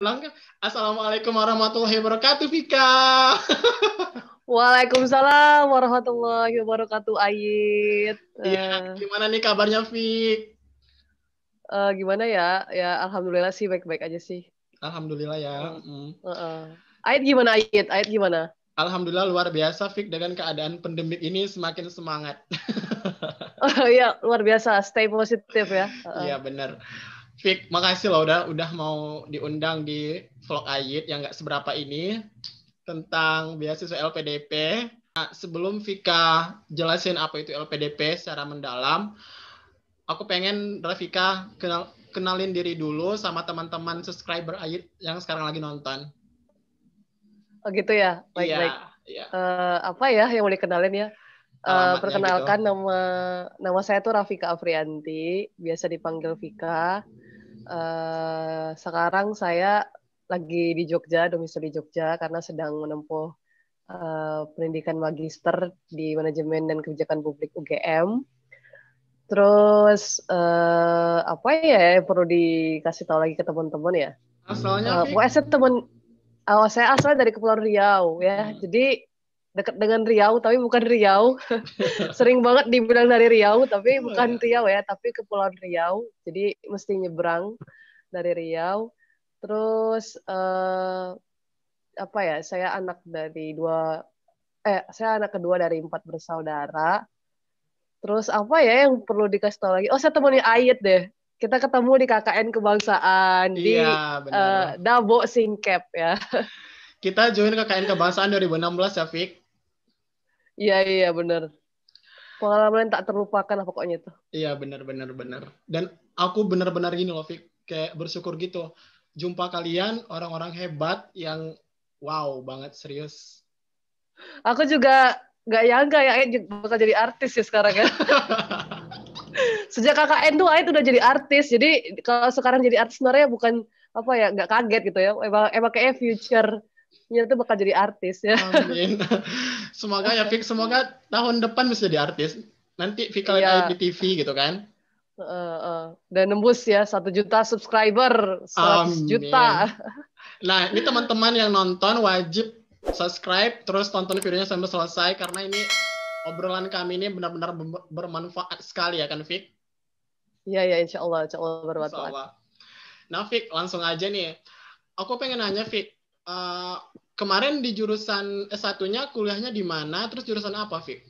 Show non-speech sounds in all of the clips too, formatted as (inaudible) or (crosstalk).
bilang Assalamualaikum warahmatullahi wabarakatuh, Vika. (laughs) Waalaikumsalam warahmatullahi wabarakatuh, Ayit. Iya, eh. gimana nih kabarnya, Vik? Uh, gimana ya? Ya, alhamdulillah sih baik-baik aja sih. Alhamdulillah ya. Uh, uh, uh. Ayit gimana, Ayit? Ayit gimana? Alhamdulillah luar biasa, Fik. Dengan keadaan pandemik ini semakin semangat. (laughs) oh iya, luar biasa. Stay positif ya. Iya, uh -uh. benar. Fik, makasih loh udah udah mau diundang di vlog Ayit yang nggak seberapa ini tentang beasiswa LPDP. Nah, sebelum Vika jelasin apa itu LPDP secara mendalam, aku pengen Rafika kenal kenalin diri dulu sama teman-teman subscriber Ayit yang sekarang lagi nonton. Oh gitu ya, baik-baik. Iya, iya. uh, apa ya yang boleh kenalin ya? Uh, perkenalkan gitu. nama nama saya tuh Rafika Afrianti, biasa dipanggil Vika. Uh, sekarang saya lagi di Jogja, domisili Jogja, karena sedang menempuh uh, pendidikan magister di manajemen dan kebijakan publik UGM. Terus uh, apa ya yang perlu dikasih tahu lagi ke teman-teman ya? Asalnya? Uh, saya teman, awal saya asal dari Kepulauan Riau ya, hmm. jadi dekat dengan Riau tapi bukan Riau. (laughs) Sering banget dibilang dari Riau tapi oh, bukan iya. Riau ya, tapi Kepulauan Riau. Jadi mesti nyebrang dari Riau. Terus uh, apa ya? Saya anak dari dua eh saya anak kedua dari empat bersaudara. Terus apa ya yang perlu dikasih tahu lagi? Oh, saya temannya Ayet deh. Kita ketemu di KKN kebangsaan iya, di uh, eh, Dabo Singkep ya. Kita join KKN kebangsaan dua ribu enam belas ya, Fik. Iya iya benar. Pengalaman yang tak terlupakan lah pokoknya itu. Iya benar benar benar. Dan aku benar-benar gini loh Fik, kayak bersyukur gitu. Jumpa kalian orang-orang hebat yang wow banget serius. Aku juga nggak nyangka ya Ait bakal jadi artis ya sekarang ya. (laughs) Sejak kakak KKN tuh Ait udah jadi artis. Jadi kalau sekarang jadi artis sebenarnya bukan apa ya nggak kaget gitu ya. Emang, emang kayak future Ya tuh bakal jadi artis ya. Amin. (laughs) semoga ya Fik, semoga tahun depan bisa jadi artis. Nanti Fik kalian ya. di TV gitu kan. Uh, Dan nembus ya satu juta subscriber, Amin. juta. (laughs) Nah ini teman-teman yang nonton wajib subscribe terus tonton videonya sampai selesai karena ini obrolan kami ini benar-benar bermanfaat sekali ya kan Fik? Iya ya Insya Allah, Insya Allah bermanfaat. Nah Fik langsung aja nih, aku pengen nanya Fik, uh, kemarin di jurusan S1-nya kuliahnya di mana? Terus jurusan apa, Vic?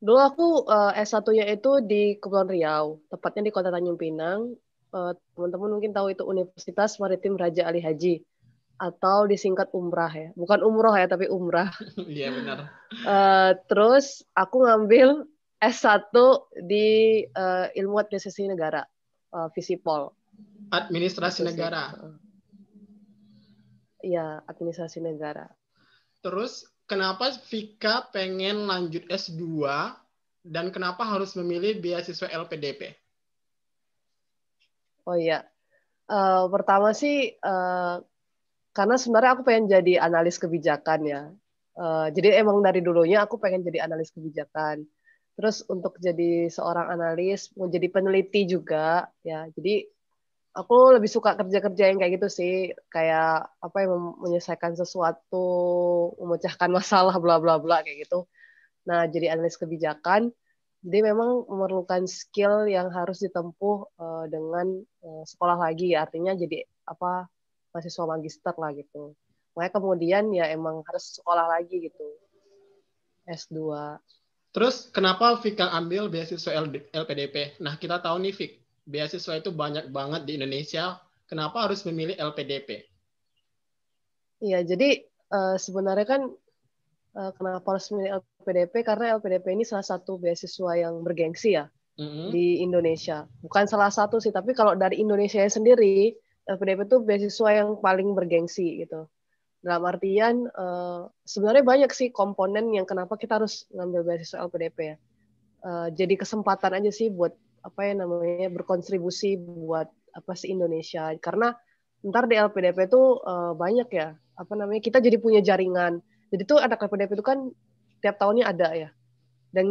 Dulu aku uh, eh, S1-nya itu di Kepulauan Riau, tepatnya di Kota Tanjung Pinang. teman eh, teman-teman mungkin tahu itu Universitas Maritim Raja Ali Haji atau disingkat umrah ya. Bukan umroh ya, tapi umrah. (laughs) Iya, benar. Uh, terus aku ngambil S1 di uh, Ilmu Administrasi Negara, uh, Visipol. Administrasi Negara ya administrasi negara. Terus kenapa Vika pengen lanjut S2 dan kenapa harus memilih beasiswa LPDP? Oh iya. Uh, pertama sih uh, karena sebenarnya aku pengen jadi analis kebijakan ya. Uh, jadi emang dari dulunya aku pengen jadi analis kebijakan. Terus untuk jadi seorang analis, mau jadi peneliti juga ya. Jadi aku lebih suka kerja-kerja yang kayak gitu sih kayak apa yang menyelesaikan sesuatu memecahkan masalah bla bla bla kayak gitu nah jadi analis kebijakan jadi memang memerlukan skill yang harus ditempuh uh, dengan uh, sekolah lagi artinya jadi apa mahasiswa magister lah gitu makanya kemudian ya emang harus sekolah lagi gitu S2 Terus kenapa Vika ambil beasiswa LPDP? Nah kita tahu nih Vika beasiswa itu banyak banget di Indonesia. Kenapa harus memilih LPDP? Iya, jadi uh, sebenarnya kan uh, kenapa harus memilih LPDP? Karena LPDP ini salah satu beasiswa yang bergengsi ya mm-hmm. di Indonesia. Bukan salah satu sih, tapi kalau dari Indonesia sendiri, LPDP itu beasiswa yang paling bergengsi gitu. Dalam artian uh, sebenarnya banyak sih komponen yang kenapa kita harus ngambil beasiswa LPDP ya. Uh, jadi kesempatan aja sih buat apa ya namanya berkontribusi buat apa sih Indonesia karena ntar di LPDP itu uh, eh, banyak ya apa namanya kita jadi punya jaringan jadi tuh anak LPDP itu kan tiap tahunnya ada ya dan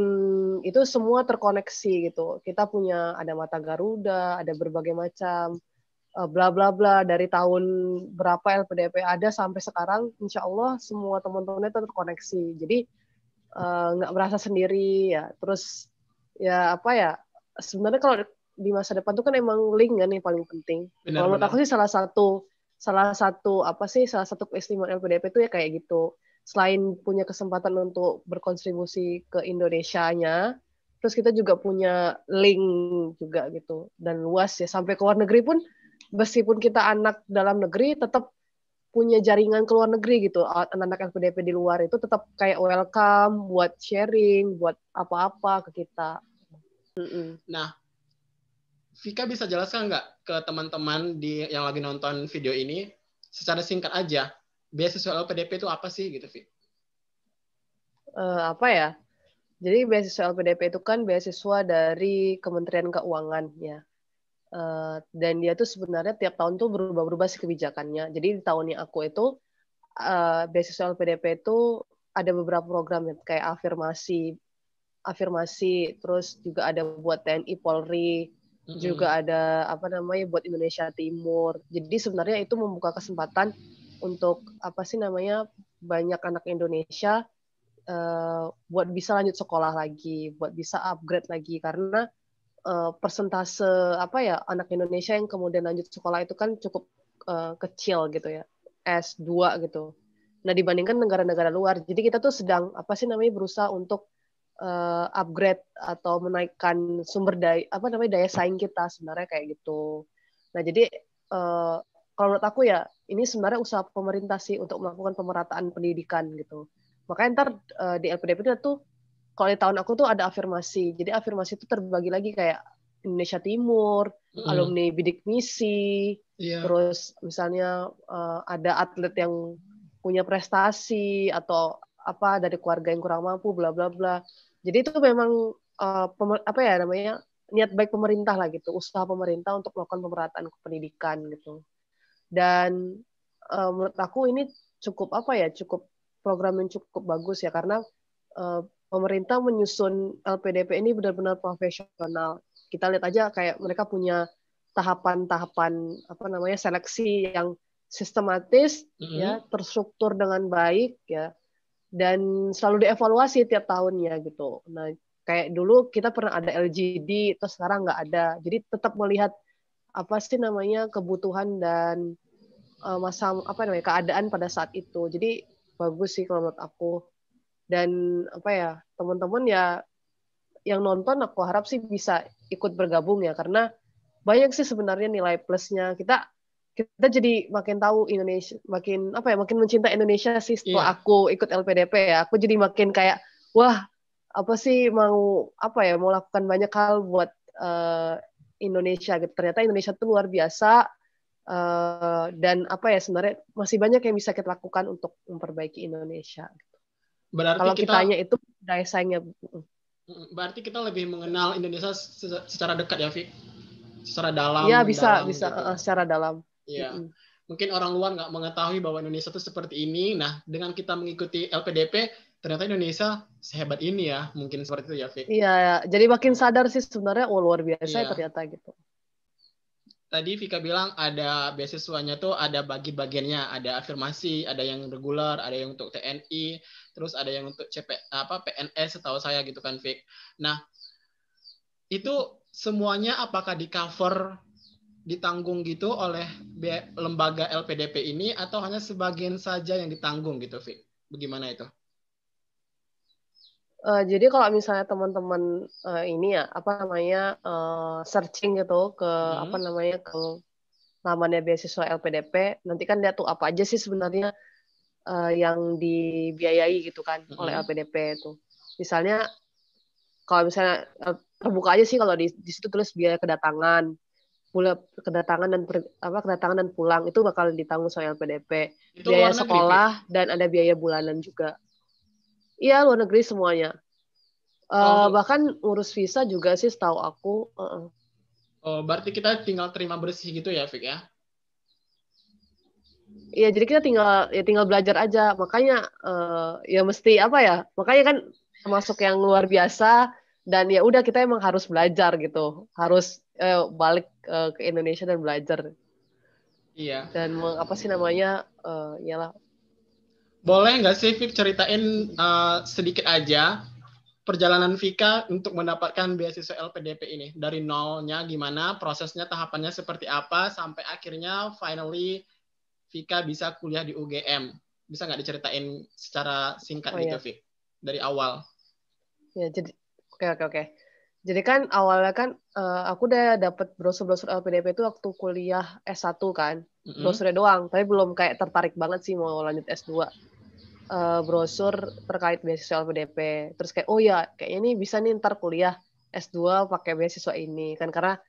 itu semua terkoneksi gitu kita punya ada mata Garuda ada berbagai macam eh, bla bla bla dari tahun berapa LPDP ada sampai sekarang insya Allah semua teman-temannya terkoneksi jadi eh, nggak uh, merasa sendiri ya terus ya apa ya sebenarnya kalau di masa depan tuh kan emang link kan yang paling penting. Benar, kalau menurut aku sih salah satu salah satu apa sih salah satu keistimewaan LPDP itu ya kayak gitu. Selain punya kesempatan untuk berkontribusi ke Indonesia-nya, terus kita juga punya link juga gitu dan luas ya sampai ke luar negeri pun meskipun kita anak dalam negeri tetap punya jaringan ke luar negeri gitu anak-anak LPDP di luar itu tetap kayak welcome buat sharing buat apa-apa ke kita Mm-mm. Nah, Vika bisa jelaskan nggak ke teman-teman di yang lagi nonton video ini secara singkat aja beasiswa LPDP itu apa sih gitu, Vi? Uh, eh, apa ya? Jadi beasiswa LPDP itu kan beasiswa dari Kementerian Keuangan ya. Uh, eh, dan dia tuh sebenarnya tiap tahun tuh berubah-berubah sih kebijakannya. Jadi di tahun yang aku itu uh, beasiswa LPDP itu ada beberapa program ya, kayak afirmasi afirmasi, terus juga ada buat TNI, Polri, mm-hmm. juga ada apa namanya buat Indonesia Timur. Jadi sebenarnya itu membuka kesempatan untuk apa sih namanya banyak anak Indonesia uh, buat bisa lanjut sekolah lagi, buat bisa upgrade lagi karena uh, persentase apa ya anak Indonesia yang kemudian lanjut sekolah itu kan cukup uh, kecil gitu ya. S2 gitu. Nah, dibandingkan negara-negara luar. Jadi kita tuh sedang apa sih namanya berusaha untuk uh, upgrade atau menaikkan sumber daya apa namanya daya saing kita sebenarnya kayak gitu. Nah jadi uh, kalau menurut aku ya ini sebenarnya usaha pemerintah sih untuk melakukan pemerataan pendidikan gitu. Makanya ntar uh, di LPDP itu tuh kalau di tahun aku tuh ada afirmasi. Jadi afirmasi itu terbagi lagi kayak Indonesia Timur, mm. alumni bidik misi, yeah. terus misalnya uh, ada atlet yang punya prestasi atau apa dari keluarga yang kurang mampu bla bla bla jadi itu memang uh, apa ya namanya niat baik pemerintah lah gitu usaha pemerintah untuk melakukan pemerataan pendidikan gitu dan uh, menurut aku ini cukup apa ya cukup program yang cukup bagus ya karena uh, pemerintah menyusun LPDP ini benar-benar profesional kita lihat aja kayak mereka punya tahapan-tahapan apa namanya seleksi yang sistematis mm -hmm. ya mm-hmm. terstruktur dengan baik ya dan selalu dievaluasi tiap tahunnya gitu. Nah, kayak dulu kita pernah ada LGD, terus sekarang nggak ada. Jadi tetap melihat apa sih namanya kebutuhan dan uh, masa apa namanya keadaan pada saat itu. Jadi bagus sih kalau menurut aku. Dan apa ya teman-teman ya yang nonton aku harap sih bisa ikut bergabung ya karena banyak sih sebenarnya nilai plusnya kita kita jadi makin tahu Indonesia, makin apa ya, makin mencinta Indonesia sih setelah yeah. aku ikut LPDP ya. Aku jadi makin kayak wah apa sih mau apa ya mau lakukan banyak hal buat uh, Indonesia. Gitu. Ternyata Indonesia tuh luar biasa uh, dan apa ya sebenarnya masih banyak yang bisa kita lakukan untuk memperbaiki Indonesia. Gitu. Berarti kalau kita, kitanya itu daya saingnya. Berarti kita lebih mengenal Indonesia secara dekat ya, Fik secara dalam. Ya bisa dalam, bisa gitu. Eh, secara dalam. Iya. Mm -hmm. Mungkin orang luar nggak mengetahui bahwa Indonesia itu seperti ini. Nah, dengan kita mengikuti LPDP, ternyata Indonesia sehebat ini ya. Mungkin seperti itu ya, Fik. Iya, ya. jadi makin sadar sih sebenarnya oh, luar biasa iya. ternyata gitu. Tadi Vika bilang ada beasiswanya tuh ada bagi-bagiannya, ada afirmasi, ada yang reguler, ada yang untuk TNI, terus ada yang untuk CP apa PNS setahu saya gitu kan Fik. Nah, itu semuanya apakah di cover ditanggung gitu oleh lembaga LPDP ini atau hanya sebagian saja yang ditanggung gitu, Vi? Bagaimana itu? Uh, jadi kalau misalnya teman-teman uh, ini ya apa namanya uh, searching gitu ke hmm. apa namanya ke namanya beasiswa LPDP, nanti kan dia tuh apa aja sih sebenarnya uh, yang dibiayai gitu kan hmm. oleh LPDP itu. Misalnya kalau misalnya terbuka aja sih kalau di, di situ tulis biaya kedatangan, pula kedatangan dan per, apa kedatangan dan pulang itu bakal ditanggung soal LPDP. Itu biaya sekolah negeri. dan ada biaya bulanan juga. Iya, luar negeri semuanya. Uh, oh. bahkan ngurus visa juga sih setahu aku. Uh -uh. Oh, berarti kita tinggal terima bersih gitu ya, Fik ya? Iya, jadi kita tinggal ya tinggal belajar aja. Makanya uh, ya mesti apa ya? Makanya kan termasuk yang luar biasa dan ya udah kita emang harus belajar gitu. Harus eh, balik eh, ke Indonesia dan belajar. Iya. Dan apa sih namanya? Uh, iyalah. Boleh nggak sih Fik ceritain uh, sedikit aja perjalanan Vika untuk mendapatkan beasiswa LPDP ini dari nolnya gimana prosesnya tahapannya seperti apa sampai akhirnya finally Vika bisa kuliah di UGM bisa nggak diceritain secara singkat oh, gitu iya. Fik dari awal? Ya jadi oke okay, oke okay, oke. Okay. Jadi kan awalnya kan uh, aku udah dapet brosur-brosur LPDP itu waktu kuliah S1 kan. Mm-hmm. Brosurnya doang, tapi belum kayak tertarik banget sih mau lanjut S2. Uh, eh, brosur terkait beasiswa LPDP. Terus kayak oh ya, kayaknya ini bisa nih ntar kuliah S2 pakai beasiswa ini kan karena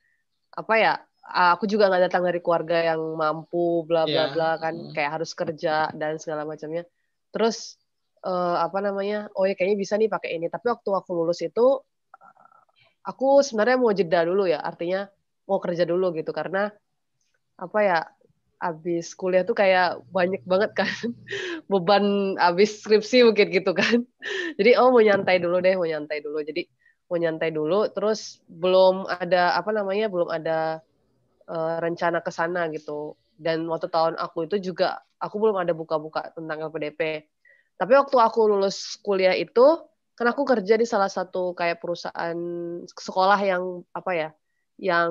apa ya? Aku juga nggak datang dari keluarga yang mampu bla bla yeah. bla kan mm. kayak harus kerja dan segala macamnya. Terus uh, apa namanya? Oh ya kayaknya bisa nih pakai ini. Tapi waktu aku lulus itu aku sebenarnya mau jeda dulu ya artinya mau kerja dulu gitu karena apa ya abis kuliah tuh kayak banyak banget kan (laughs) beban abis skripsi mungkin gitu kan (laughs) jadi oh mau nyantai dulu deh mau nyantai dulu jadi mau nyantai dulu terus belum ada apa namanya belum ada uh, rencana ke sana gitu dan waktu tahun aku itu juga aku belum ada buka-buka tentang LPDP tapi waktu aku lulus kuliah itu karena aku kerja di salah satu kayak perusahaan sekolah yang apa ya yang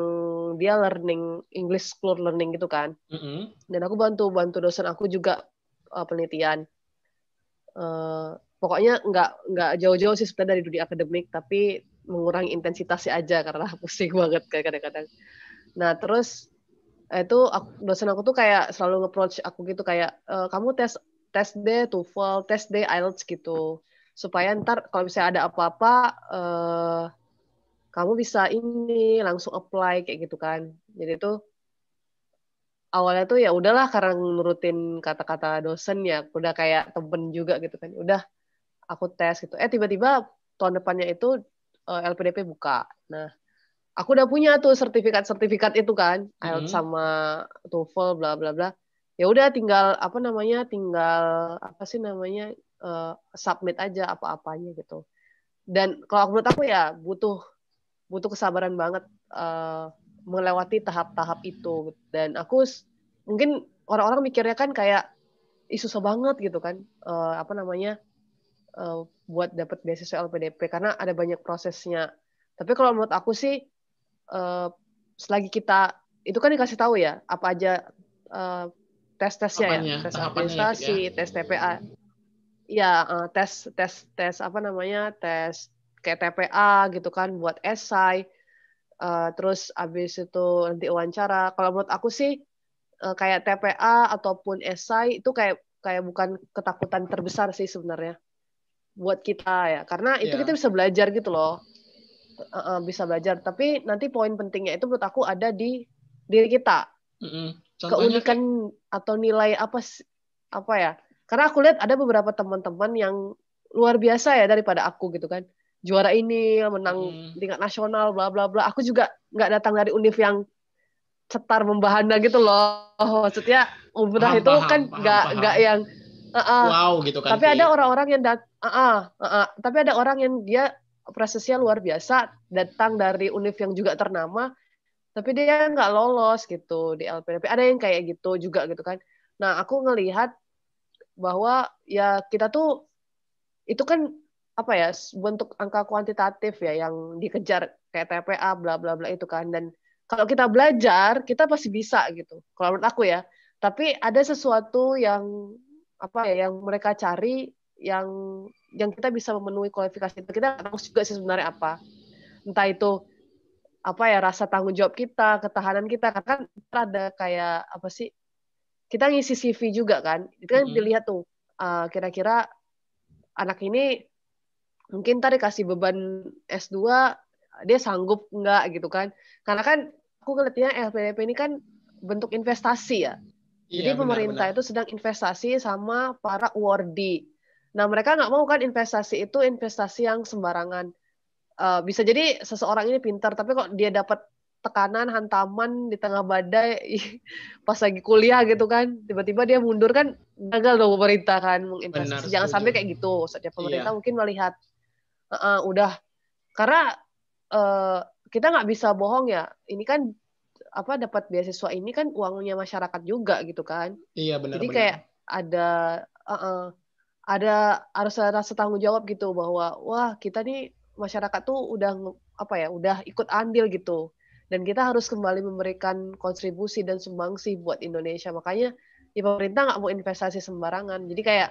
dia learning English school learning gitu kan mm-hmm. dan aku bantu bantu dosen aku juga uh, penelitian uh, pokoknya nggak nggak jauh-jauh sih sebenarnya dari dunia akademik tapi mengurangi intensitasnya aja karena (laughs) pusing banget kayak kadang-kadang nah terus eh, itu aku, dosen aku tuh kayak selalu nge-approach aku gitu kayak e, kamu tes tes deh TOEFL tes deh IELTS gitu supaya ntar kalau misalnya ada apa-apa uh, kamu bisa ini langsung apply kayak gitu kan jadi tuh awalnya tuh ya udahlah karena nurutin kata-kata dosen ya udah kayak temen juga gitu kan ya udah aku tes gitu eh tiba-tiba tahun depannya itu uh, eh, LPDP buka nah aku udah punya tuh sertifikat-sertifikat itu kan IELTS mm -hmm. sama TOEFL bla bla bla ya udah tinggal apa namanya tinggal apa sih namanya Eh, submit aja apa-apanya gitu dan kalau menurut aku ya butuh butuh kesabaran banget uh, melewati tahap-tahap itu dan aku mungkin orang-orang mikirnya kan kayak isu susah banget gitu kan uh, apa namanya uh, buat dapat beasiswa LPDP karena ada banyak prosesnya tapi kalau menurut aku sih uh, selagi kita itu kan dikasih tahu ya apa aja uh, tes tesnya gitu ya tes administrasi ya. tes TPA ya uh, tes tes tes apa namanya tes kayak TPA gitu kan buat esai uh, terus abis itu nanti wawancara kalau menurut aku sih uh, kayak TPA ataupun esai itu kayak kayak bukan ketakutan terbesar sih sebenarnya buat kita ya karena itu yeah. kita bisa belajar gitu loh uh, uh, bisa belajar tapi nanti poin pentingnya itu menurut aku ada di diri kita mm -hmm. keunikan kayak... atau nilai apa sih apa ya karena aku lihat ada beberapa teman-teman yang luar biasa ya daripada aku gitu kan. Juara ini, menang hmm. tingkat nasional, bla bla bla. Aku juga nggak datang dari univ yang cetar membahana gitu loh. Maksudnya umrah oh, itu kan nggak nggak yang uh -uh. wow gitu kan. Tapi ada orang-orang yang dat uh -uh, uh -uh. tapi ada orang yang dia prosesnya luar biasa datang dari univ yang juga ternama tapi dia nggak lolos gitu di LPDP ada yang kayak gitu juga gitu kan nah aku ngelihat bahwa ya kita tuh itu kan apa ya bentuk angka kuantitatif ya yang dikejar kayak TPA bla bla bla itu kan dan kalau kita belajar kita pasti bisa gitu kalau menurut aku ya tapi ada sesuatu yang apa ya yang mereka cari yang yang kita bisa memenuhi kualifikasi itu kita tahu juga sih sebenarnya apa entah itu apa ya rasa tanggung jawab kita ketahanan kita kan ada kayak apa sih kita ngisi CV juga kan itu kan mm -hmm. dilihat tuh eh, kira-kira uh, anak ini mungkin tadi kasih beban S2 dia sanggup nggak gitu kan karena kan aku ngeliatnya LPDP ini kan bentuk investasi ya iya, jadi benar, pemerintah itu sedang investasi sama para wardi. Nah mereka nggak mau kan investasi itu investasi yang sembarangan. Uh, bisa jadi seseorang ini pintar, tapi kok dia dapat tekanan hantaman di tengah badai pas lagi kuliah gitu kan tiba-tiba dia mundur kan gagal dong pemerintah kan menginvestasi Benar, jangan sudah. sampai kayak gitu setiap pemerintah iya. mungkin melihat uh, uh, udah karena uh, kita nggak bisa bohong ya ini kan apa dapat beasiswa ini kan uangnya masyarakat juga gitu kan iya benar jadi benar. kayak ada uh, uh, ada harus ada rasa tanggung jawab gitu bahwa wah kita nih masyarakat tuh udah apa ya udah ikut andil gitu dan kita harus kembali memberikan kontribusi dan sumbangsi buat Indonesia makanya ya pemerintah nggak mau investasi sembarangan jadi kayak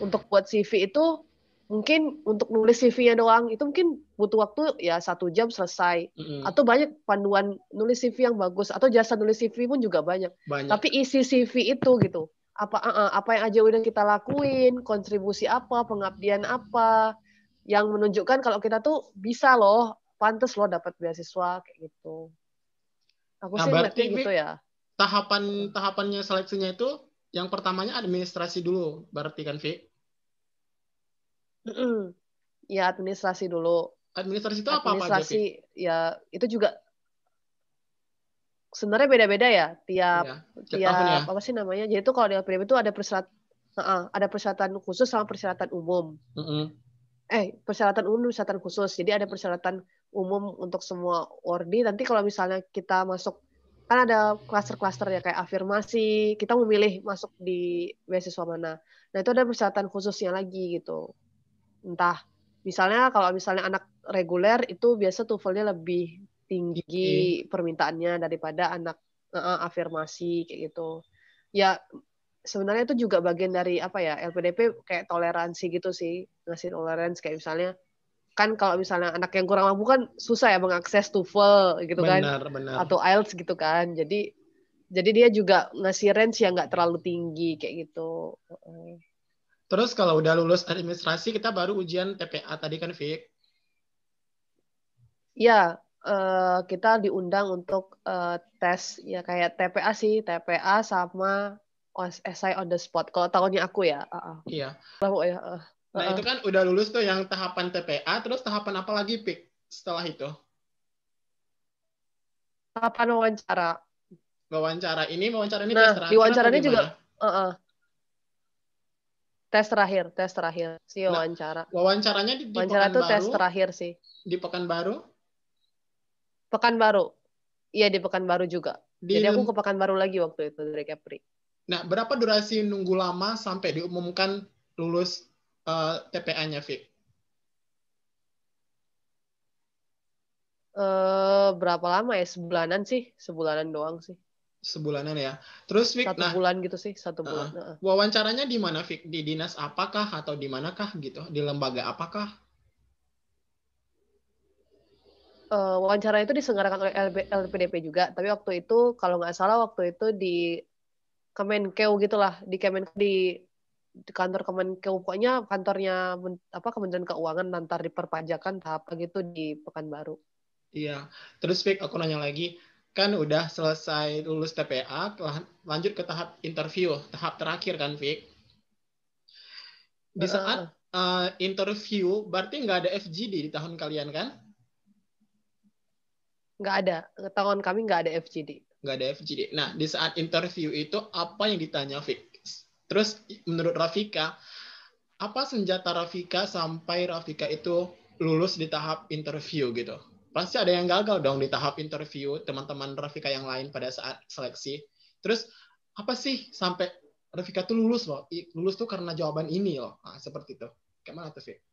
untuk buat CV itu mungkin untuk nulis CV-nya doang itu mungkin butuh waktu ya satu jam selesai mm-hmm. atau banyak panduan nulis CV yang bagus atau jasa nulis CV pun juga banyak, banyak. tapi isi CV itu gitu apa eh, eh, apa yang aja udah kita lakuin kontribusi apa pengabdian apa yang menunjukkan kalau kita tuh bisa loh pantas lo dapat beasiswa kayak gitu aku nah, sih berarti gitu ya tahapan tahapannya seleksinya itu yang pertamanya administrasi dulu berarti kan Vi ya administrasi dulu administrasi itu apa administrasi apa aja, ya itu juga sebenarnya beda-beda ya tiap ya, tiap ya. apa sih namanya jadi itu kalau di LPDB itu ada persyarat uh, ada persyaratan khusus sama persyaratan umum mm -hmm. eh persyaratan umum persyaratan khusus jadi ada persyaratan umum untuk semua ordi. Nanti kalau misalnya kita masuk kan ada klaster-klaster ya kayak afirmasi, kita memilih masuk di beasiswa mana. Nah, itu ada persyaratan khususnya lagi gitu. Entah misalnya kalau misalnya anak reguler itu biasa tuvelnya lebih tinggi okay. permintaannya daripada anak uh, afirmasi kayak gitu. Ya sebenarnya itu juga bagian dari apa ya LPDP kayak toleransi gitu sih ngasih toleransi kayak misalnya kan kalau misalnya anak yang kurang mampu kan susah ya mengakses TOEFL gitu kan benar. atau IELTS gitu kan jadi jadi dia juga ngasih range yang nggak terlalu tinggi kayak gitu terus kalau udah lulus administrasi kita baru ujian TPA tadi kan Fik ya kita diundang untuk eh, tes ya kayak TPA sih TPA sama essay on the spot kalau tahunnya aku ya uh iya uh. Nah, uh-uh. itu kan udah lulus tuh yang tahapan TPA, terus tahapan apa lagi, Pik, setelah itu? Tahapan wawancara. Wawancara. Ini wawancara ini nah, tes terakhir. Di wawancara ini juga uh-uh. Tes terakhir, tes terakhir si nah, wawancara. Nah, wawancaranya di, di wawancara Pekanbaru. Wawancara tes terakhir sih. Di Pekanbaru? Pekanbaru. Iya, di Pekanbaru juga. Di... Jadi aku ke Pekanbaru lagi waktu itu dari Capri. Nah, berapa durasi nunggu lama sampai diumumkan lulus Eh, TPA-nya, Vik. Uh, eh, berapa lama ya? Sebulanan sih, sebulanan doang sih. Sebulanan ya. Terus Vic, satu nah, bulan gitu sih, satu bulan. uh. Wawancaranya di mana Vic? Di dinas apakah atau di manakah gitu? Di lembaga apakah? uh, wawancara itu diselenggarakan oleh LB, LPDP juga. Tapi waktu itu kalau nggak salah waktu itu di Kemenkeu gitulah di Kemen di kantor Kemenko pokoknya kantornya apa Kementerian Keuangan nanti diperpajakan tahap gitu di Pekanbaru. Iya. Terus Vic, aku nanya lagi, kan udah selesai lulus TPA, lanjut ke tahap interview, tahap terakhir kan Vic? Di saat uh, uh interview, berarti nggak ada FGD di tahun kalian kan? Nggak ada. Tahun kami nggak ada FGD. Nggak ada FGD. Nah, di saat interview itu apa yang ditanya Vic? Terus menurut Rafika, apa senjata Rafika sampai Rafika itu lulus di tahap interview gitu? Pasti ada yang gagal dong di tahap interview teman-teman Rafika yang lain pada saat seleksi. Terus apa sih sampai Rafika tuh lulus loh? Lulus tuh karena jawaban ini loh. Nah, seperti itu. Gimana tuh, Fit?